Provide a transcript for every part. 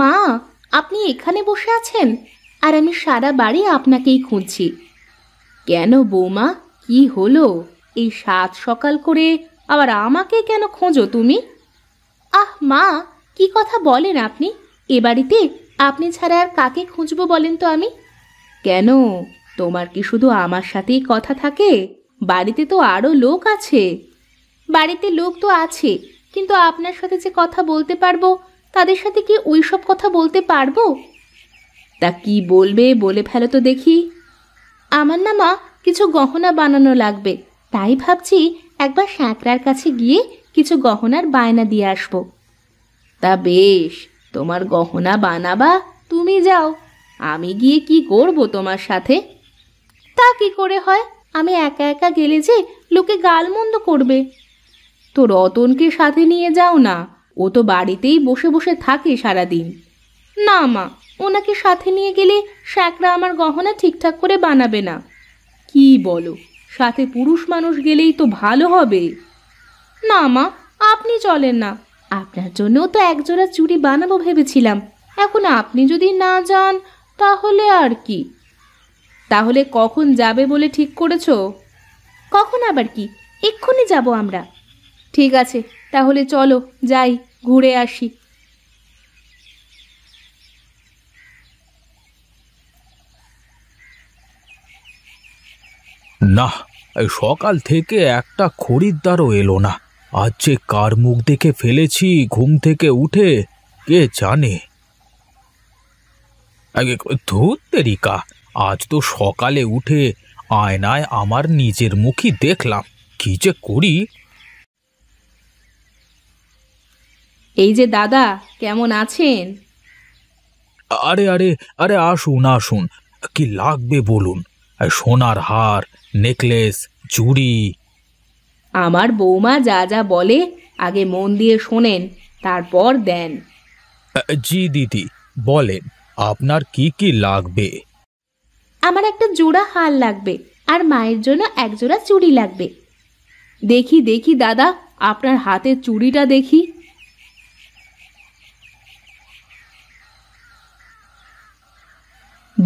মা আপনি এখানে বসে আছেন আর আমি সারা বাড়ি আপনাকেই খুঁজছি কেন বৌমা কি হলো এই সাত সকাল করে আবার আমাকে কেন খোঁজো তুমি আহ মা কি কথা বলেন আপনি এ বাড়িতে আপনি ছাড়া আর কাকে খুঁজবো বলেন তো আমি কেন তোমার কি শুধু আমার সাথেই কথা থাকে বাড়িতে তো আরও লোক আছে বাড়িতে লোক তো আছে কিন্তু আপনার সাথে যে কথা বলতে পারবো তাদের সাথে কি ওই সব কথা বলতে পারবো তা কি বলবে বলে ফেলো তো দেখি আমার না মা কিছু গহনা বানানো লাগবে তাই ভাবছি একবার সাঁকড়ার কাছে গিয়ে কিছু গহনার বায়না দিয়ে আসব তা বেশ তোমার গহনা বানাবা তুমি যাও আমি গিয়ে কি করব তোমার সাথে তা কি করে হয় আমি একা একা গেলে যে লোকে গালমন্দ করবে তো রতনকে সাথে নিয়ে যাও না ও তো বাড়িতেই বসে বসে থাকে সারাদিন না মা ওনাকে সাথে নিয়ে গেলে শ্যাকরা আমার গহনা ঠিকঠাক করে বানাবে না কি বলো সাথে পুরুষ মানুষ গেলেই তো ভালো হবে না মা আপনি চলেন না আপনার জন্য তো একজোড়া চুড়ি বানাবো ভেবেছিলাম এখন আপনি যদি না যান তাহলে আর কি তাহলে কখন যাবে বলে ঠিক করেছো কখন আবার কি এক্ষুনি যাব আমরা ঠিক আছে তাহলে চলো যাই ঘুরে আসি না এই সকাল থেকে একটা খরিদ্দারও এলো না আজ যে কার মুখ দেখে ফেলেছি ঘুম থেকে উঠে কে জানে ধুতেরিকা আজ তো সকালে উঠে আয়নায় আমার নিজের মুখই দেখলাম কি যে করি এই যে দাদা কেমন আছেন আরে আরে আরে আসুন আসুন কি লাগবে বলুন সোনার হার নেকলেস চুড়ি আমার বৌমা যা যা বলে আগে মন দিয়ে শোনেন তারপর দেন জি দিদি বলেন আপনার কি কি লাগবে আমার একটা জোড়া হার লাগবে আর মায়ের জন্য এক জোড়া চুড়ি লাগবে দেখি দেখি দাদা আপনার হাতে চুড়িটা দেখি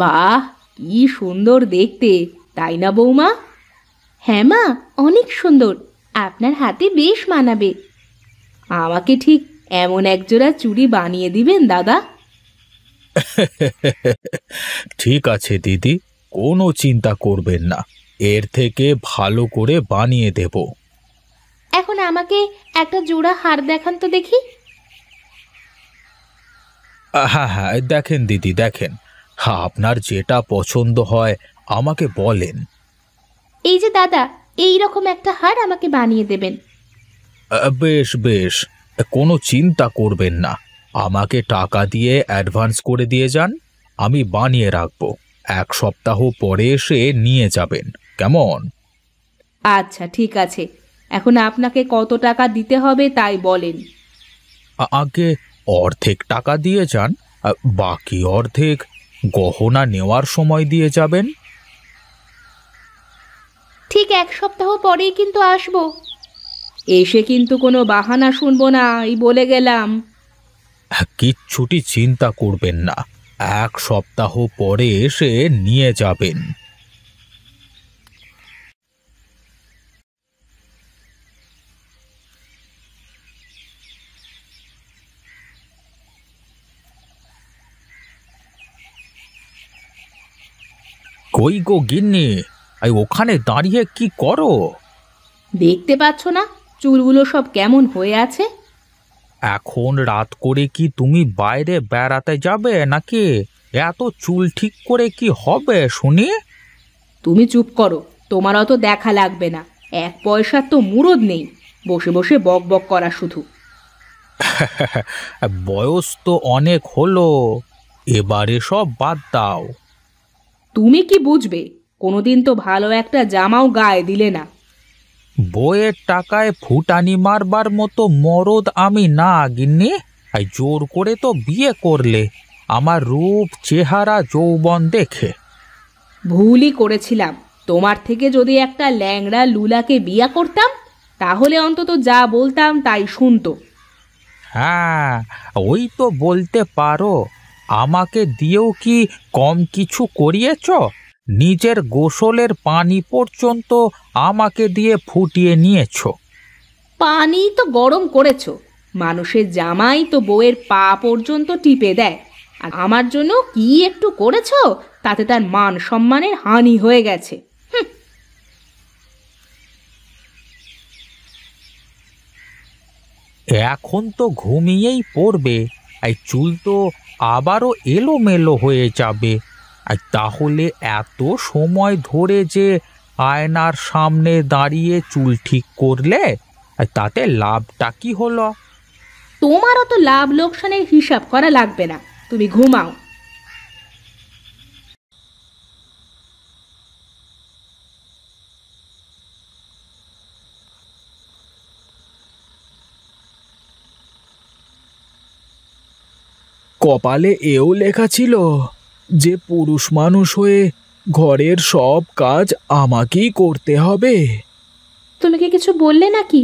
বাহ কি সুন্দর দেখতে তাই না বৌমা হ্যাঁ মা অনেক সুন্দর আপনার হাতে বেশ মানাবে আমাকে ঠিক এমন একজোড়া চুড়ি বানিয়ে দিবেন দাদা ঠিক আছে দিদি কোনো চিন্তা করবেন না এর থেকে ভালো করে বানিয়ে দেব এখন আমাকে একটা জোড়া হার দেখান তো দেখি হ্যাঁ হ্যাঁ দেখেন দিদি দেখেন আপনার যেটা পছন্দ হয় আমাকে বলেন এই যে দাদা এই রকম একটা হার আমাকে বানিয়ে দেবেন বেশ বেশ কোনো চিন্তা করবেন না আমাকে টাকা দিয়ে অ্যাডভান্স করে দিয়ে যান আমি বানিয়ে রাখবো এক সপ্তাহ পরে এসে নিয়ে যাবেন কেমন আচ্ছা ঠিক আছে এখন আপনাকে কত টাকা দিতে হবে তাই বলেন আগে অর্ধেক টাকা দিয়ে যান বাকি অর্ধেক গহনা নেওয়ার সময় দিয়ে যাবেন ঠিক এক সপ্তাহ পরেই কিন্তু আসব এসে কিন্তু কোনো বাহানা শুনবো না এই বলে গেলাম হ্যাঁ, কিচ্ছুটি চিন্তা করবেন না এক সপ্তাহ পরে এসে নিয়ে যাবেন কই গো গিন্নি আই ওখানে দাঁড়িয়ে কি করো দেখতে পাচ্ছ না চুলগুলো সব কেমন হয়ে আছে এখন রাত করে কি তুমি বাইরে বেড়াতে যাবে নাকি এত চুল ঠিক করে কি হবে শুনি তুমি চুপ করো তোমার অত দেখা লাগবে না এক পয়সার তো মুরদ নেই বসে বসে বক বক করা শুধু বয়স তো অনেক হলো এবারে সব বাদ দাও তুমি কি বুঝবে কোনোদিন তো ভালো একটা জামাও গায়ে দিলে না বইয়ের টাকায় ফুটানি মারবার মতো মরদ আমি না গিন্নি আর জোর করে তো বিয়ে করলে আমার রূপ চেহারা যৌবন দেখে ভুলই করেছিলাম তোমার থেকে যদি একটা ল্যাংড়া লুলাকে বিয়া করতাম তাহলে অন্তত যা বলতাম তাই শুনতো হ্যাঁ ওই তো বলতে পারো আমাকে দিয়েও কি কম কিছু করিয়েছ নিজের গোসলের পানি পর্যন্ত আমাকে দিয়ে ফুটিয়ে নিয়েছ পানি তো গরম করেছ মানুষের জামাই তো বউয়ের পা পর্যন্ত টিপে দেয় আর আমার জন্য কি একটু করেছ তাতে তার মান সম্মানের হানি হয়ে গেছে এখন তো ঘুমিয়েই পড়বে এই চুল তো আবারও এলোমেলো হয়ে যাবে আর তাহলে এত সময় ধরে যে আয়নার সামনে দাঁড়িয়ে চুল ঠিক করলে আর তাতে লাভটা কি হলো তোমারও তো লাভ লোকসানের হিসাব করা লাগবে না তুমি ঘুমাও কপালে এও লেখা ছিল যে পুরুষ মানুষ হয়ে ঘরের সব কাজ আমাকেই করতে হবে তুমি কি কিছু বললে নাকি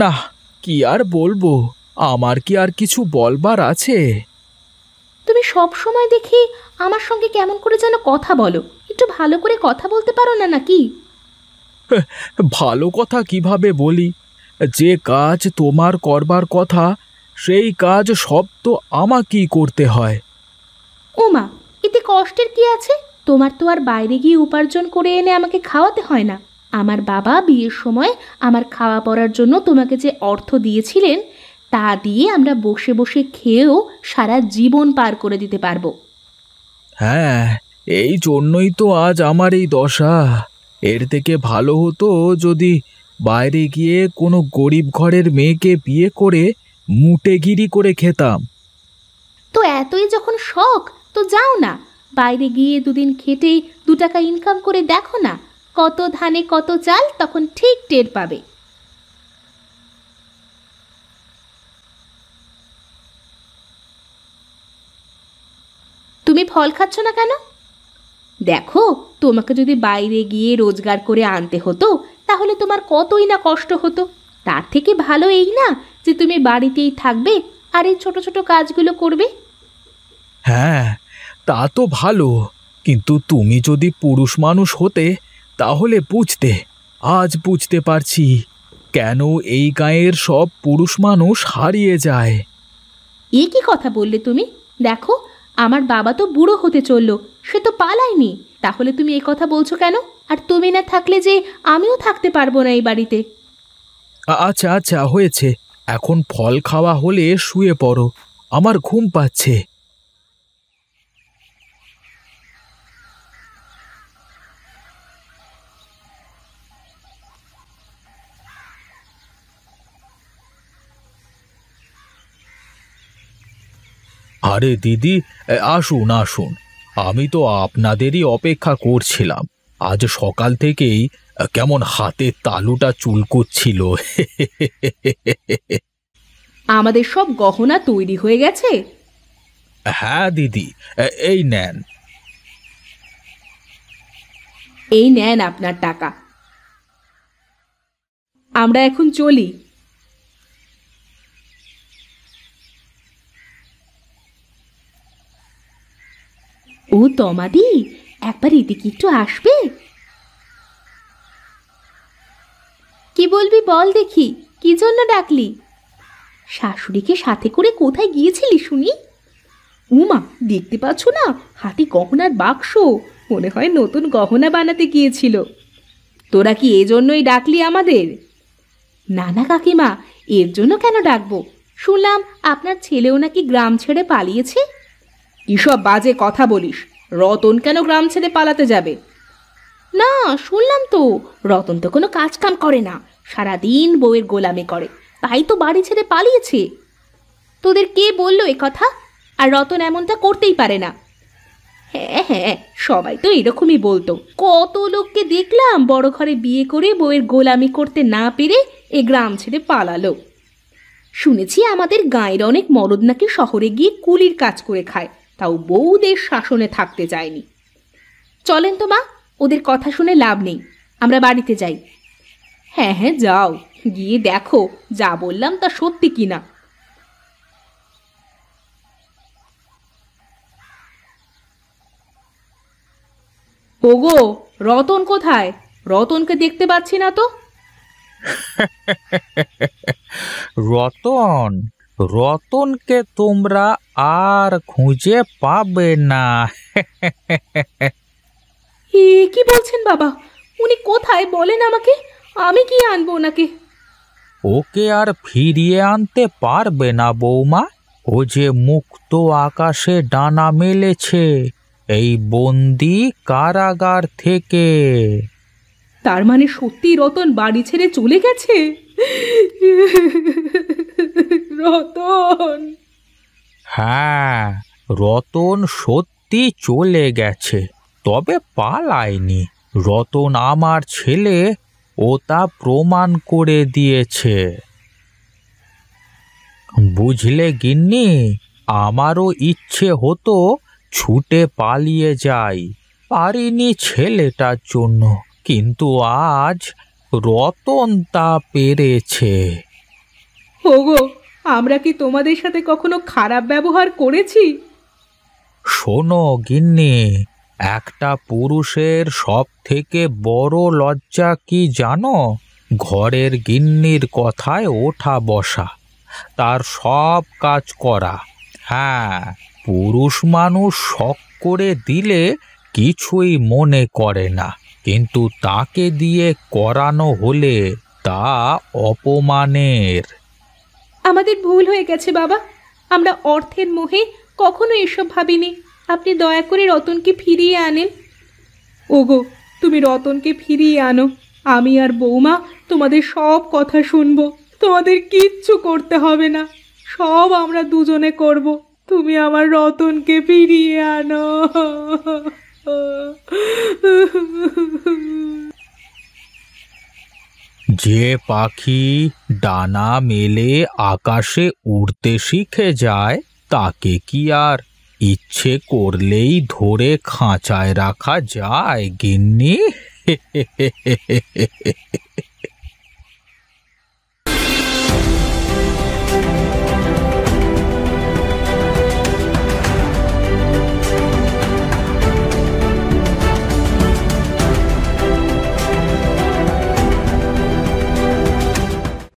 না কি আর বলবো আমার কি আর কিছু বলবার আছে তুমি সব সময় দেখি আমার সঙ্গে কেমন করে যেন কথা বলো একটু ভালো করে কথা বলতে পারো না নাকি হ্যাঁ, ভালো কথা কিভাবে বলি যে কাজ তোমার করবার কথা সেই কাজ সব তো আমাকেই করতে হয় ওমা এতে কষ্টের কি আছে তোমার তো আর বাইরে গিয়ে উপার্জন করে এনে আমাকে খাওয়াতে হয় না আমার বাবা বিয়ের সময় আমার খাওয়া পড়ার জন্য তোমাকে যে অর্থ দিয়েছিলেন তা দিয়ে আমরা বসে বসে খেয়েও সারা জীবন পার করে দিতে পারবো হ্যাঁ এই জন্যই তো আজ আমার এই দশা এর থেকে ভালো হতো যদি বাইরে গিয়ে কোনো গরিব ঘরের মেয়েকে বিয়ে করে মুটেগিরি করে খেতাম তো এতই যখন শখ তো যাও না বাইরে গিয়ে দুদিন খেটে দু টাকা ইনকাম করে দেখো না কত ধানে কত চাল তখন ঠিক টের পাবে তুমি ফল খাচ্ছ না কেন দেখো তোমাকে যদি বাইরে গিয়ে রোজগার করে আনতে হতো তাহলে তোমার কতই না কষ্ট হতো তার থেকে ভালো এই না যে তুমি বাড়িতেই থাকবে আর এই ছোট ছোট কাজগুলো করবে হ্যাঁ তা তো ভালো কিন্তু তুমি যদি পুরুষ মানুষ হতে তাহলে বুঝতে আজ বুঝতে পারছি কেন এই গাঁয়ের সব পুরুষ মানুষ হারিয়ে যায় এ কি কথা বললে তুমি দেখো আমার বাবা তো বুড়ো হতে চলল সে তো পালায়নি তাহলে তুমি এই কথা বলছো কেন আর তুমি না থাকলে যে আমিও থাকতে পারবো না এই বাড়িতে আচ্ছা আচ্ছা হয়েছে এখন ফল খাওয়া হলে শুয়ে পড়ো আমার ঘুম পাচ্ছে আরে দিদি আসুন আসুন আমি তো আপনাদেরই অপেক্ষা করছিলাম আজ সকাল থেকেই কেমন হাতে তালুটা চুলকুচ্ছিল আমাদের সব গহনা তৈরি হয়ে গেছে হ্যাঁ দিদি এই নেন এই নেন আপনার টাকা আমরা এখন চলি ও তমাদি একবার এদিকে একটু আসবে কি বলবি বল দেখি কি জন্য ডাকলি শাশুড়িকে সাথে করে কোথায় গিয়েছিলি শুনি উমা দেখতে পাচ্ছ না হাতে গহনার বাক্স মনে হয় নতুন গহনা বানাতে গিয়েছিল তোরা কি এজন্যই ডাকলি আমাদের না না কাকিমা এর জন্য কেন ডাকবো শুনলাম আপনার ছেলেও নাকি গ্রাম ছেড়ে পালিয়েছে এসব বাজে কথা বলিস রতন কেন গ্রাম ছেড়ে পালাতে যাবে না শুনলাম তো রতন তো কোনো কাজ কাম করে না সারাদিন বউয়ের গোলামি করে তাই তো বাড়ি ছেড়ে পালিয়েছে তোদের কে বলল এ কথা আর রতন এমনটা করতেই পারে না হ্যাঁ হ্যাঁ সবাই তো এরকমই বলতো কত লোককে দেখলাম বড় ঘরে বিয়ে করে বউয়ের গোলামি করতে না পেরে এ গ্রাম ছেড়ে পালালো শুনেছি আমাদের গাঁয়ের অনেক মরদ নাকি শহরে গিয়ে কুলির কাজ করে খায় তাও বউদের শাসনে থাকতে যায়নি চলেন তো মা ওদের কথা শুনে লাভ নেই আমরা বাড়িতে যাই হ্যাঁ হ্যাঁ যাও গিয়ে দেখো যা বললাম তা সত্যি কি না ওগো রতন কোথায় রতনকে দেখতে পাচ্ছি না তো রতন রতনকে তোমরা আর খুঁজে পাবে না এ কি বলছেন বাবা উনি কোথায় বলেন আমাকে আমি কি আনবো ওনাকে ওকে আর ফিরিয়ে আনতে পারবে না বৌমা ও যে মুক্ত আকাশে ডানা মেলেছে এই বন্দি কারাগার থেকে তার মানে সত্যি রতন বাড়ি ছেড়ে চলে গেছে রতন হ্যাঁ রতন সত্যি চলে গেছে তবে পালায়নি রতন আমার ছেলে ও তা প্রমাণ করে দিয়েছে বুঝলে গিন্নি আমারও ইচ্ছে হতো ছুটে পালিয়ে যাই পারিনি ছেলেটার জন্য কিন্তু আজ রতন তা পেরেছে ওগো আমরা কি তোমাদের সাথে কখনো খারাপ ব্যবহার করেছি শোনো গিন্নি একটা পুরুষের সব থেকে বড় লজ্জা কি জানো ঘরের গিন্নির কথায় ওঠা বসা তার সব কাজ করা হ্যাঁ পুরুষ মানুষ শখ করে দিলে কিছুই মনে করে না কিন্তু তাকে দিয়ে করানো হলে তা অপমানের আমাদের ভুল হয়ে গেছে বাবা আমরা অর্থের মোহে কখনো এসব ভাবিনি আপনি দয়া করে রতনকে ফিরিয়ে আনেন ওগো তুমি রতনকে ফিরিয়ে আনো আমি আর বৌমা তোমাদের সব কথা শুনবো তোমাদের কিচ্ছু করতে হবে না সব আমরা দুজনে করব তুমি আমার রতনকে ফিরিয়ে আনো যে পাখি ডানা মেলে আকাশে উড়তে শিখে যায় তাকে কি আর ইচ্ছে করলেই ধরে খাঁচায় রাখা যায় গিন্নি